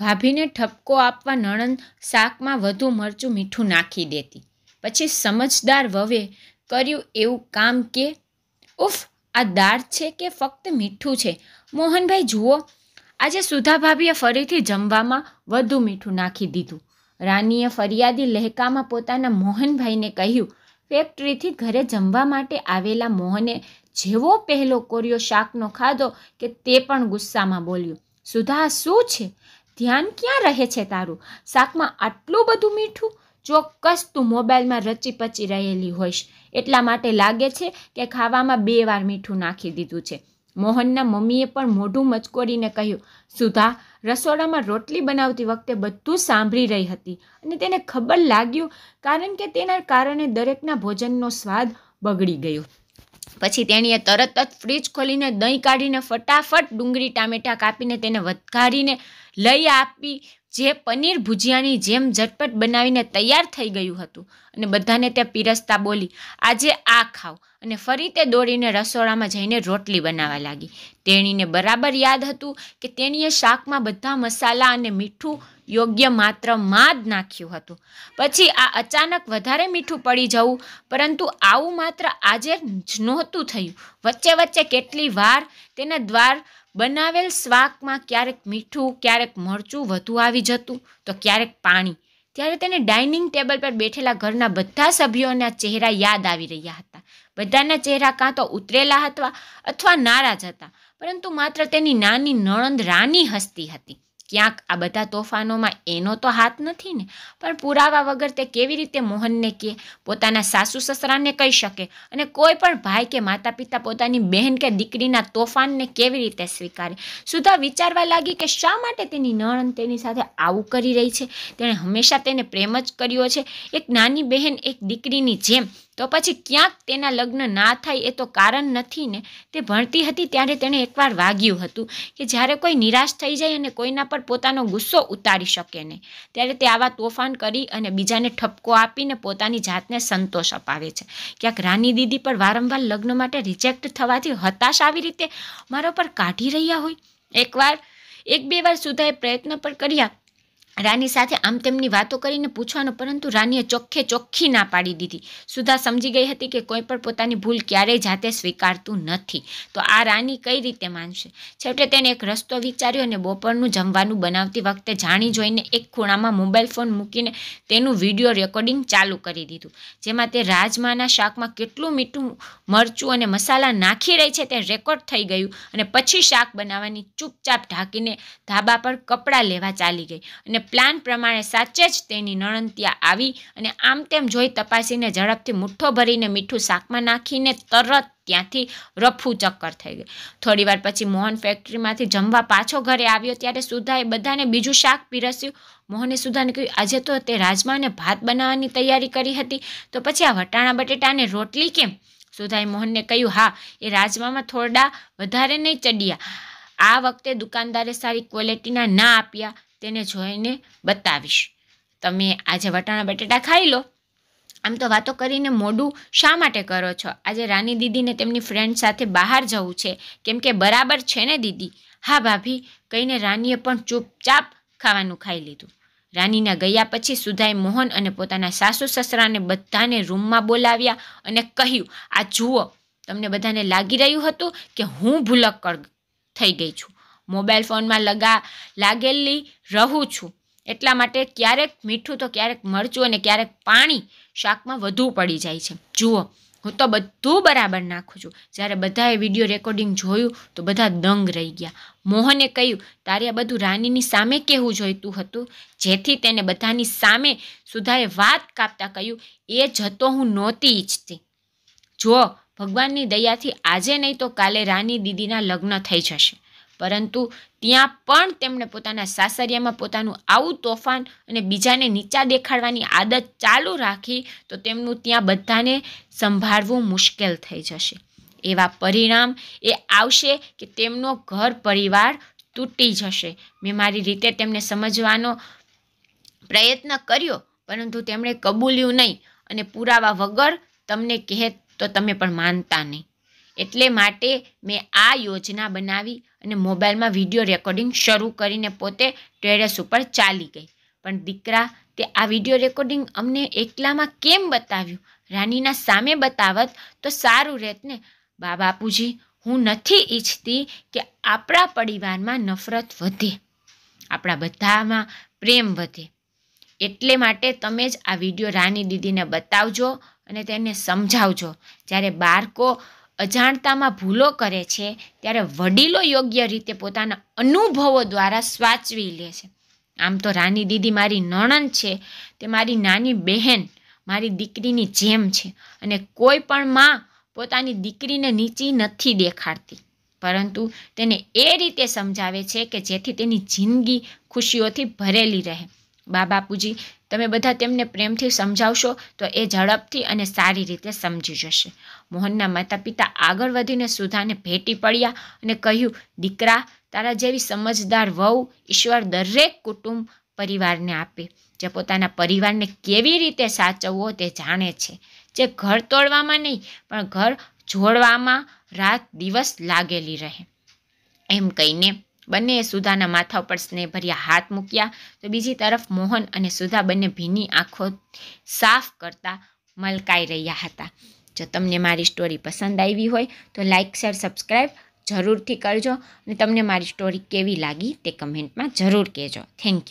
ભાભીને ઠપકો આપવા નણંદ શાકમાં વધુ મરચું મીઠું નાખી દેતી પછી સમજદાર વવે કર્યું એવું કામ કે ઉફ આ દાળ છે કે ફક્ત મીઠું છે મોહનભાઈ જુઓ આજે સુધા ભાભીએ ફરીથી જમવામાં વધુ મીઠું નાખી દીધું રાનીએ ફરિયાદી લહેકામાં પોતાના મોહનભાઈને કહ્યું ફેક્ટરીથી ઘરે જમવા માટે આવેલા મોહને જેવો પહેલો કોર્યો શાકનો ખાધો કે તે પણ ગુસ્સામાં બોલ્યું સુધા શું છે ધ્યાન ક્યાં રહે છે તારું શાકમાં આટલું બધું મીઠું ચોક્કસ તું મોબાઈલમાં રચી પચી રહેલી હોઈશ એટલા માટે લાગે છે કે ખાવામાં બે વાર મીઠું નાખી દીધું છે મોહનના મમ્મીએ પણ મોઢું મચકોડીને કહ્યું સુધા રસોડામાં રોટલી બનાવતી વખતે બધું સાંભળી રહી હતી અને તેને ખબર લાગ્યું કારણ કે તેના કારણે દરેકના ભોજનનો સ્વાદ બગડી ગયો પછી તેણીએ તરત જ ફ્રીજ ખોલીને દહીં કાઢીને ફટાફટ ડુંગળી ટામેટાં કાપીને તેને વધકારીને લઈ આપી જે પનીર ભુજિયાની જેમ ઝટપટ બનાવીને તૈયાર થઈ ગયું હતું અને બધાને ત્યાં પીરસતા બોલી આજે આ ખાઓ અને ફરી તે દોડીને રસોડામાં જઈને રોટલી બનાવવા લાગી તેણીને બરાબર યાદ હતું કે તેણીએ શાકમાં બધા મસાલા અને મીઠું યોગ્ય માત્રમાં જ નાખ્યું હતું પછી આ અચાનક વધારે મીઠું પડી જવું પરંતુ આવું માત્ર આજે જ નહોતું થયું વચ્ચે વચ્ચે કેટલી વાર તેના દ્વાર બનાવેલ શાકમાં ક્યારેક મીઠું ક્યારેક મરચું વધુ આવી જતું તો ક્યારેક પાણી ત્યારે તેને ડાઇનિંગ ટેબલ પર બેઠેલા ઘરના બધા સભ્યોના ચહેરા યાદ આવી રહ્યા હતા બધાના ચહેરા કાં તો ઉતરેલા હતા અથવા નારાજ હતા પરંતુ માત્ર તેની નાની નણંદ રાની હસતી હતી ક્યાંક આ બધા તોફાનોમાં એનો તો હાથ નથી ને પણ પુરાવા વગર તે કેવી રીતે મોહનને કહે પોતાના સાસુ સસરાને કહી શકે અને કોઈ પણ ભાઈ કે માતા પિતા પોતાની બહેન કે દીકરીના તોફાનને કેવી રીતે સ્વીકારે સુધા વિચારવા લાગી કે શા માટે તેની નણંદ તેની સાથે આવું કરી રહી છે તેણે હંમેશા તેને પ્રેમ જ કર્યો છે એક નાની બહેન એક દીકરીની જેમ તો પછી ક્યાંક તેના લગ્ન ના થાય એ તો કારણ નથી ને તે ભણતી હતી ત્યારે તેણે એકવાર વાગ્યું હતું કે જ્યારે કોઈ નિરાશ થઈ જાય અને કોઈના પર પોતાનો ગુસ્સો ઉતારી શકે નહીં ત્યારે તે આવા તોફાન કરી અને બીજાને ઠપકો આપીને પોતાની જાતને સંતોષ અપાવે છે ક્યાંક રાની દીદી પર વારંવાર લગ્ન માટે રિજેક્ટ થવાથી હતાશ આવી રીતે મારા પર કાઢી રહ્યા હોય એકવાર એક બે વાર સુધા એ પ્રયત્ન પણ કર્યા રાની સાથે આમ તેમની વાતો કરીને પૂછવાનો પરંતુ રાનીએ ચોખ્ખે ચોખ્ખી ના પાડી દીધી સુધા સમજી ગઈ હતી કે કોઈ પણ પોતાની ભૂલ ક્યારેય જાતે સ્વીકારતું નથી તો આ રાની કઈ રીતે માનશે છેવટે તેને એક રસ્તો વિચાર્યો અને બપોરનું જમવાનું બનાવતી વખતે જાણી જોઈને એક ખૂણામાં મોબાઈલ ફોન મૂકીને તેનું વિડીયો રેકોર્ડિંગ ચાલુ કરી દીધું જેમાં તે રાજમાના શાકમાં કેટલું મીઠું મરચું અને મસાલા નાખી રહી છે તે રેકોર્ડ થઈ ગયું અને પછી શાક બનાવવાની ચૂપચાપ ઢાંકીને ધાબા પર કપડાં લેવા ચાલી ગઈ અને પ્લાન પ્રમાણે સાચે જ તેની નણંતિયા આવી અને આમ તેમ જોઈ તપાસીને ઝડપથી મુઠ્ઠો ભરીને મીઠું શાકમાં નાખીને તરત ત્યાંથી રફું ચક્કર થઈ ગઈ થોડીવાર પછી મોહન ફેક્ટરીમાંથી જમવા પાછો ઘરે આવ્યો ત્યારે સુધાએ બધાને બીજું શાક પીરસ્યું મોહને સુધાને કહ્યું આજે તો તે રાજમાને ભાત બનાવવાની તૈયારી કરી હતી તો પછી આ વટાણા બટેટાને રોટલી કેમ સુધાએ મોહનને કહ્યું હા એ રાજમામાં થોડા વધારે નહીં ચડ્યા આ વખતે દુકાનદારે સારી ક્વોલિટીના ના આપ્યા તેને જોઈને બતાવીશ તમે આજે વટાણા બટેટા ખાઈ લો આમ તો વાતો કરીને મોડું શા માટે કરો છો આજે રાની દીદીને તેમની ફ્રેન્ડ સાથે બહાર જવું છે કેમ કે બરાબર છે ને દીદી હા ભાભી કહીને રાનીએ પણ ચૂપચાપ ખાવાનું ખાઈ લીધું રાનીના ગયા પછી સુધાએ મોહન અને પોતાના સાસુ સસરાને બધાને રૂમમાં બોલાવ્યા અને કહ્યું આ જુઓ તમને બધાને લાગી રહ્યું હતું કે હું ભૂલક્કડ થઈ ગઈ છું મોબાઈલ ફોનમાં લગા લાગેલી રહું છું એટલા માટે ક્યારેક મીઠું તો ક્યારેક મરચું અને ક્યારેક પાણી શાકમાં વધુ પડી જાય છે જુઓ હું તો બધું બરાબર નાખું છું જ્યારે બધાએ વિડીયો રેકોર્ડિંગ જોયું તો બધા દંગ રહી ગયા મોહને કહ્યું તારે આ બધું રાનીની સામે કહેવું જોઈતું હતું જેથી તેને બધાની સામે સુધાએ વાત કાપતા કહ્યું એ જતો હું નહોતી ઈચ્છતી જો ભગવાનની દયાથી આજે નહીં તો કાલે રાની દીદીના લગ્ન થઈ જશે પરંતુ ત્યાં પણ તેમણે પોતાના સાસરિયામાં પોતાનું આવું તોફાન અને બીજાને નીચા દેખાડવાની આદત ચાલુ રાખી તો તેમનું ત્યાં બધાને સંભાળવું મુશ્કેલ થઈ જશે એવા પરિણામ એ આવશે કે તેમનો ઘર પરિવાર તૂટી જશે મેં મારી રીતે તેમને સમજવાનો પ્રયત્ન કર્યો પરંતુ તેમણે કબૂલ્યું નહીં અને પુરાવા વગર તમને કહે તો તમે પણ માનતા નહીં એટલે માટે મેં આ યોજના બનાવી અને મોબાઈલમાં વિડીયો રેકોર્ડિંગ શરૂ કરીને પોતે ટેરેસ ઉપર ચાલી ગઈ પણ દીકરા તે આ વિડીયો રેકોર્ડિંગ અમને એકલામાં કેમ બતાવ્યું રાનીના સામે બતાવત તો સારું રહેત ને બા હું નથી ઈચ્છતી કે આપણા પરિવારમાં નફરત વધે આપણા બધામાં પ્રેમ વધે એટલે માટે તમે જ આ વિડીયો રાની દીદીને બતાવજો અને તેને સમજાવજો જ્યારે બાળકો અજાણતામાં ભૂલો કરે છે ત્યારે વડીલો યોગ્ય રીતે પોતાના અનુભવો દ્વારા સાચવી લે છે આમ તો રાની દીદી મારી નણંદ છે તે મારી નાની બહેન મારી દીકરીની જેમ છે અને કોઈ પણ માં પોતાની દીકરીને નીચી નથી દેખાડતી પરંતુ તેને એ રીતે સમજાવે છે કે જેથી તેની જિંદગી ખુશીઓથી ભરેલી રહે બા બાપુજી તમે બધા તેમને પ્રેમથી સમજાવશો તો એ ઝડપથી અને સારી રીતે સમજી જશે મોહનના માતા પિતા આગળ વધીને સુધાને ભેટી પડ્યા અને કહ્યું દીકરા તારા જેવી સમજદાર વહુ ઈશ્વર દરેક કુટુંબ પરિવારને આપે જે પોતાના પરિવારને કેવી રીતે સાચવવો તે જાણે છે જે ઘર તોડવામાં નહીં પણ ઘર જોડવામાં રાત દિવસ લાગેલી રહે એમ કહીને બંનેએ સુધાના માથા ઉપર સ્નેહભર્યા હાથ મૂક્યા તો બીજી તરફ મોહન અને સુધા બંને ભીની આંખો સાફ કરતા મલકાઈ રહ્યા હતા જો તમને મારી સ્ટોરી પસંદ આવી હોય તો લાઇક શેર સબસ્ક્રાઈબ જરૂરથી કરજો અને તમને મારી સ્ટોરી કેવી લાગી તે કમેન્ટમાં જરૂર કહેજો થેન્ક યુ